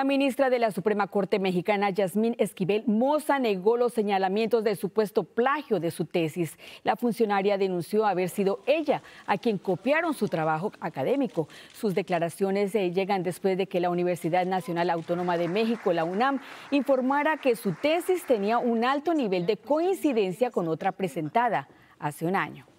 La ministra de la Suprema Corte Mexicana, Yasmín Esquivel Moza, negó los señalamientos de supuesto plagio de su tesis. La funcionaria denunció haber sido ella a quien copiaron su trabajo académico. Sus declaraciones eh, llegan después de que la Universidad Nacional Autónoma de México, la UNAM, informara que su tesis tenía un alto nivel de coincidencia con otra presentada hace un año.